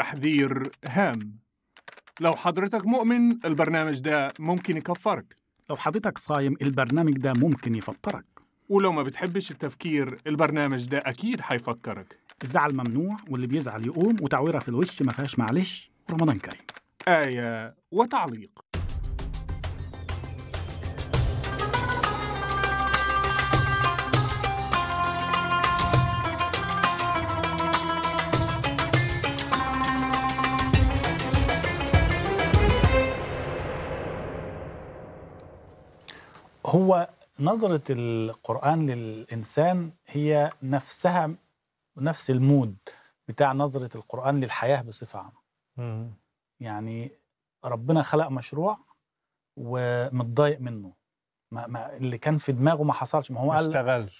تحذير هام لو حضرتك مؤمن البرنامج ده ممكن يكفرك لو حضرتك صايم البرنامج ده ممكن يفطرك ولو ما بتحبش التفكير البرنامج ده أكيد هيفكرك الزعل ممنوع واللي بيزعل يقوم وتعويرة في الوش ما فيهاش معلش رمضان كريم آية وتعليق هو نظرة القرآن للإنسان هي نفسها نفس المود بتاع نظرة القرآن للحياة بصفة عامة يعني ربنا خلق مشروع ومتضايق منه ما, ما اللي كان في دماغه ما حصلش ما هو قال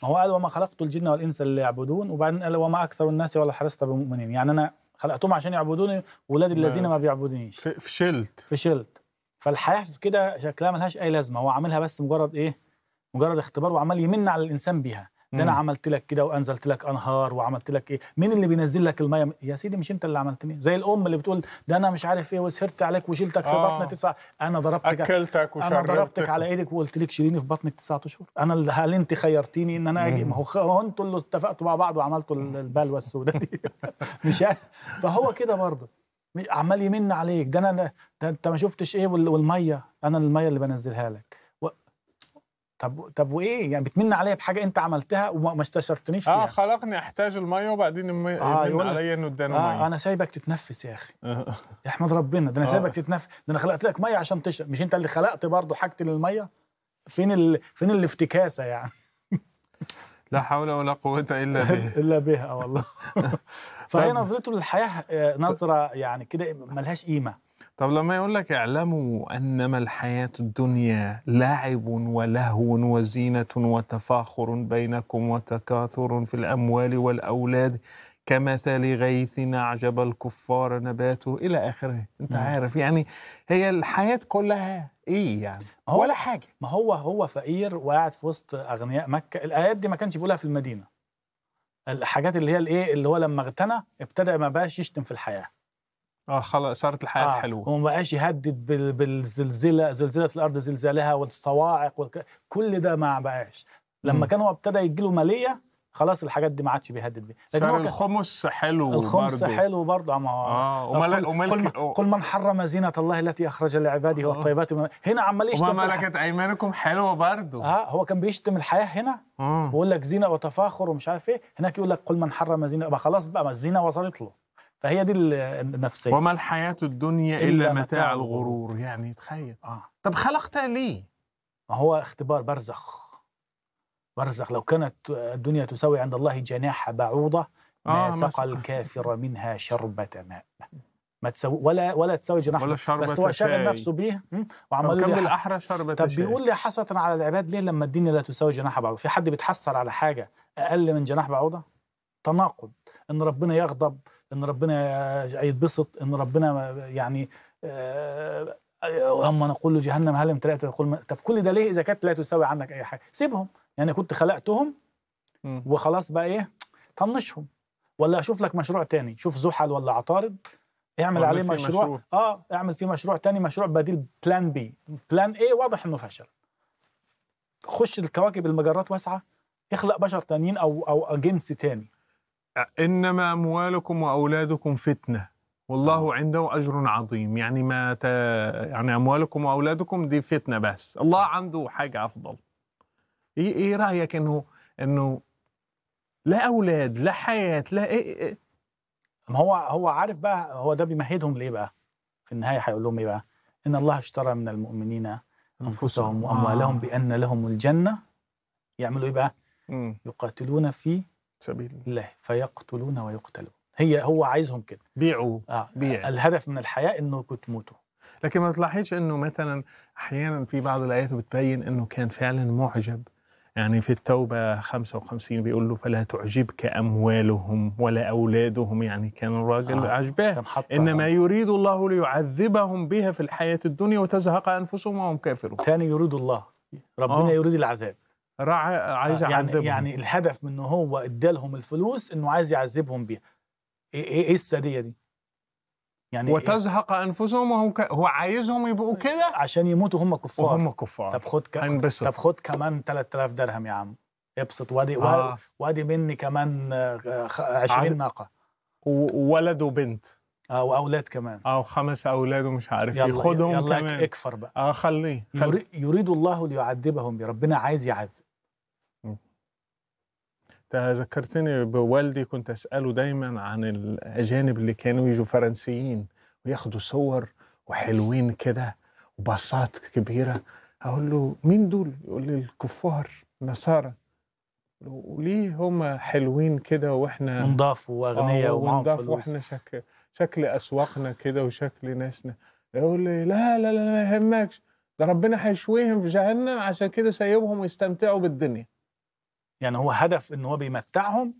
ما هو قال وما خلقت الجن والانس اللي يعبدون وبعدين قال وما اكثر الناس ولا حرصت بمؤمنين يعني انا خلقتهم عشان يعبدوني ولاد الذين ما بيعبدونيش فشلت فشلت فالحياه في كده شكلها ملهاش اي لازمه هو عاملها بس مجرد ايه مجرد اختبار وعمال يمن على الانسان بيها ده انا عملت لك كده وانزلت لك انهار وعملت لك ايه مين اللي بينزل لك الميه يا سيدي مش انت اللي عملتني زي الام اللي بتقول ده انا مش عارف ايه وسهرت عليك وشلتك في آه. بطن تسعة انا ضربتك اكلتك وشربتك انا ضربتك على ايدك وقلت لك شيليني في بطنك تسعة اشهر انا اللي هل انت خيرتيني ان انا اجي ما هو انتوا اللي اتفقتوا مع بعض وعملتوا البلوه السوداء دي مش فهو كده برضه عمال يمن عليك ده انا ده انت ما شفتش ايه والميه انا الميه اللي بنزلها لك و... طب طب وايه يعني بتمن عليا بحاجه انت عملتها وما استشرتنيش آه، فيها اه خلقني احتاج الميه وبعدين يمن آه يمن عليا انه اداني آه ميه انا سايبك تتنفس يا اخي آه. احمد ربنا ده انا آه. سايبك تتنفس ده انا خلقت لك ميه عشان تشرب مش انت اللي خلقت برضه حاجتي للميه فين ال... فين الافتكاسه يعني لا حول ولا قوه الا بها الا بها والله فهي نظرته للحياه آه، نظره يعني كده ملهاش قيمه طب لما يقول لك اعلموا انما الحياه الدنيا لعب ولهو وزينه وتفاخر بينكم وتكاثر في الاموال والاولاد كمثل غيث أعجب الكفار نباته إلى آخره أنت م. عارف يعني هي الحياة كلها إيه يعني هو ولا حاجة ما هو هو فقير وقاعد في وسط أغنياء مكة الآيات دي ما كانش بيقولها في المدينة الحاجات اللي هي الايه اللي هو لما اغتنى ابتدى ما بقاش يشتم في الحياه اه خلاص صارت الحياه آه. حلوه وما بقاش يهدد بالزلزله زلزله الارض زلزالها والصواعق وكل كل ده ما بقاش لما م. كان هو ابتدى يجيله ماليه خلاص الحاجات دي ما عادش بيهدد بيها لكن الخمس حلو الخمس برضو. حلو برضه اه وملك وملك قل, و... قل من حرم زينه الله التي اخرج لعباده آه. والطيبات من... هنا عمال يشتم وما ملكت ايمانكم حلوه برضه اه هو كان بيشتم الحياه هنا بيقول آه. لك زينه وتفاخر ومش عارف ايه هناك يقول لك قل من حرم زينه بقى خلاص بقى ما الزينه وصلت له فهي دي النفسيه وما الحياه الدنيا الا, إلا متاع, متاع الغرور يعني تخيل اه طب خلقتها ليه؟ ما هو اختبار برزخ برزخ لو كانت الدنيا تساوي عند الله جناح بعوضة ما آه سقى الكافر منها شربة ماء ما تسوي ولا ولا تساوي جناح ولا شربة بس هو شاغل نفسه بيه وعملوا لي الاحرى شربة طب بيقول لي حصة على العباد ليه لما الدنيا لا تساوي جناح بعوضة في حد بيتحسر على حاجة أقل من جناح بعوضة تناقض ان ربنا يغضب ان ربنا يتبسط ان ربنا يعني أه نقول له جهنم هل امتلأت يقول طب كل ده ليه اذا كانت لا تساوي عنك اي حاجه سيبهم يعني كنت خلقتهم وخلاص بقى ايه طنشهم ولا اشوف لك مشروع تاني شوف زحل ولا عطارد اعمل عليه مشروع. مشروع اه اعمل فيه مشروع تاني مشروع بديل بلان بي بلان ايه واضح انه فشل خش الكواكب المجرات واسعه اخلق بشر تانيين او او جنس تاني انما اموالكم واولادكم فتنه والله عنده اجر عظيم يعني ما ت... يعني اموالكم واولادكم دي فتنه بس الله عنده حاجه افضل ايه ايه رايك انه انه لا اولاد لا حياه لا إيه،, ايه, إيه ما هو هو عارف بقى هو ده بيمهدهم ليه بقى في النهايه هيقول لهم ايه بقى ان الله اشترى من المؤمنين انفسهم واموالهم آه. بان لهم الجنه يعملوا ايه بقى مم. يقاتلون في سبيل الله فيقتلون ويقتلون هي هو عايزهم كده بيعوا آه. بيع. الهدف من الحياه انكم تموتوا لكن ما تلاحظش انه مثلا احيانا في بعض الايات بتبين انه كان فعلا معجب يعني في التوبة 55 بيقول له فلا تعجبك أموالهم ولا أولادهم يعني كان الراجل آه عجباه إنما آه. يريد الله ليعذبهم بها في الحياة الدنيا وتزهق أنفسهم وهم كافرون ثاني يريد الله ربنا آه. يريد العذاب رع... عايز آه، يعني يعذبهم يعني الهدف من هو ادالهم الفلوس انه عايز يعذبهم بيها ايه ايه, إيه السريه دي يعني إيه؟ وتزهق إيه؟ انفسهم وهو ك... هو عايزهم يبقوا كده عشان يموتوا هم كفار وهم كفار طب خد ك... طب خد كمان 3000 درهم يا عم ابسط وادي آه. وادي مني كمان 20 آه، عد... ناقه وولد وبنت اه واولاد كمان اه وخمس اولاد ومش عارف إيه. يلا ياخدهم يلا كمان يلا اكفر بقى اه خليه خلي. يريد الله ليعذبهم ربنا عايز يعذب انت ذكرتني بوالدي كنت اساله دايما عن الاجانب اللي كانوا يجوا فرنسيين وياخدوا صور وحلوين كده وباصات كبيره اقول له مين دول؟ يقول لي الكفار النصارى وليه هم حلوين كده واحنا نضاف واغنياء آه، ونضاف واحنا شك... شكل اسواقنا كده وشكل ناسنا يقول لي لا لا لا ما يهمكش ده ربنا هيشويهم في جهنم عشان كده سايبهم ويستمتعوا بالدنيا يعني هو هدف ان هو بيمتعهم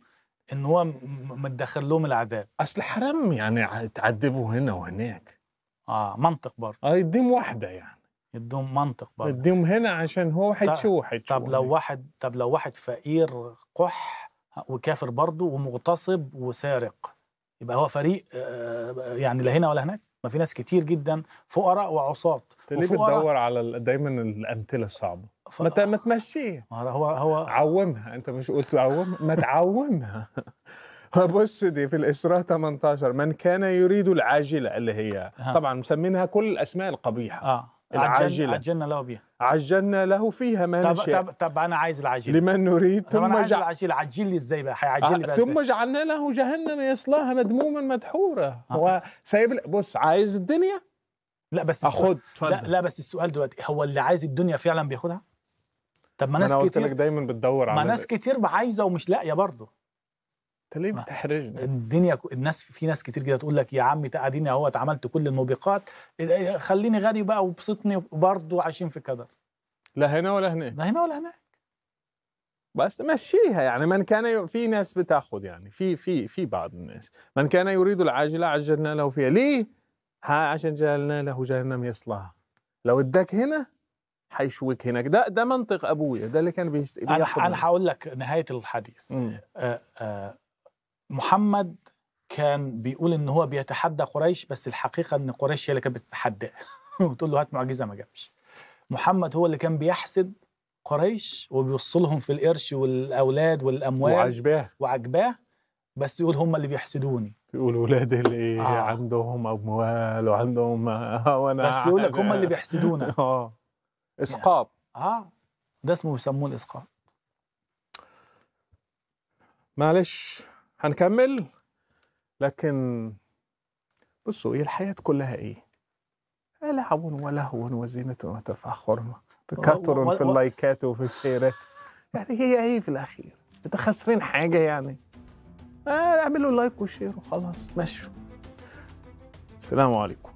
ان هو متدخل لهم العذاب اصل حرام يعني تعذبه هنا وهناك اه منطق برضه اه يديهم واحده يعني يديهم منطق برضه يديهم هنا عشان هو هيتشوه طيب، وهيتشوه طب لو واحد طب لو واحد فقير قح وكافر برضه ومغتصب وسارق يبقى هو فريق آه، يعني لا هنا ولا هناك ما في ناس كتير جدا فقراء وعصاة ليه بتدور على دايما الامثله الصعبه ف... ما ما هو هو عومها انت مش قلت عوم ما تعومها بص دي في الإسراء 18 من كان يريد العاجلة اللي هي طبعا مسمينها كل الأسماء القبيحة آه. العاجله عجلنا له بها عجلنا له فيها ما طب نشاء طب, طب انا عايز العجل لمن نريد ثم انا عايز العجل عجل لي ازاي بقى هيعجل لي آه، بقى ثم جعلنا له جهنم يصلاها مدموما مدحورا آه. هو سايب بص عايز الدنيا لا بس اخد لا, لا بس السؤال دلوقتي هو اللي عايز الدنيا فعلا بياخدها طب ما ناس كتير دايما بتدور على ما ناس كتير عايزه ومش لاقيه برضه انت ليه بتحرجني؟ الدنيا الناس في ناس كتير كده تقول لك يا عمي تقعديني اهو عملت كل الموبقات إيه، إيه، خليني غني بقى وبسطني برضه عايشين في كدر لا هنا ولا هناك لا هنا ولا هناك بس مشيها يعني من كان في ناس بتاخذ يعني في في في بعض الناس من كان يريد العاجله عجلنا له فيها ليه؟ ها عشان جعلنا له جهنم يصلها لو اداك هنا هيشويك هناك ده ده منطق ابويا ده اللي كان بيست... انا هقول لك نهايه الحديث آآ آآ آه، آه، محمد كان بيقول ان هو بيتحدى قريش بس الحقيقه ان قريش هي اللي كانت بتتحداه وتقول له هات معجزه ما جابش محمد هو اللي كان بيحسد قريش وبيوصلهم في القرش والاولاد والاموال وعجباه وعجباه بس يقول هم اللي بيحسدوني يقول ولاده اللي آه. عندهم اموال وعندهم وانا بس يقول لك هم اللي بيحسدونا اه اسقاط يعني، اه ده اسمه بيسموه الاسقاط معلش هنكمل لكن بصوا هي الحياة كلها إيه؟ لعب ولهو وزينة وتفاخر تكاثر في اللايكات وفي الشيرات يعني هي إيه في الأخير؟ أنت خاسرين حاجة يعني؟ آه، اعملوا لايك وشير وخلاص مشوا السلام عليكم